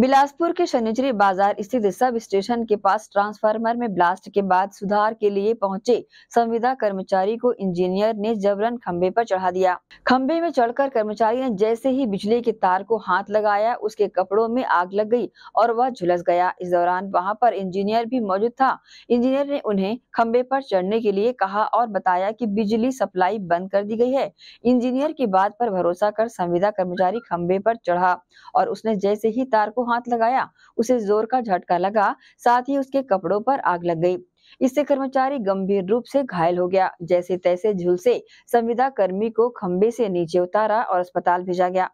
बिलासपुर के शनिचरी बाजार स्थित सब स्टेशन के पास ट्रांसफार्मर में ब्लास्ट के बाद सुधार के लिए पहुंचे संविदा कर्मचारी को इंजीनियर ने जबरन खंबे पर चढ़ा दिया खंबे में चढ़कर कर्मचारी ने जैसे ही बिजली के तार को हाथ लगाया उसके कपड़ों में आग लग गई और वह झुलस गया इस दौरान वहां पर इंजीनियर भी मौजूद था इंजीनियर ने उन्हें खम्बे पर चढ़ने के लिए कहा और बताया की बिजली सप्लाई बंद कर दी गई है इंजीनियर की बात पर भरोसा कर संविदा कर्मचारी खम्बे पर चढ़ा और उसने जैसे ही तार को हाथ लगाया उसे जोर का झटका लगा साथ ही उसके कपड़ों पर आग लग गई इससे कर्मचारी गंभीर रूप से घायल हो गया जैसे तैसे झुलसे संविदा कर्मी को खंबे से नीचे उतारा और अस्पताल भेजा गया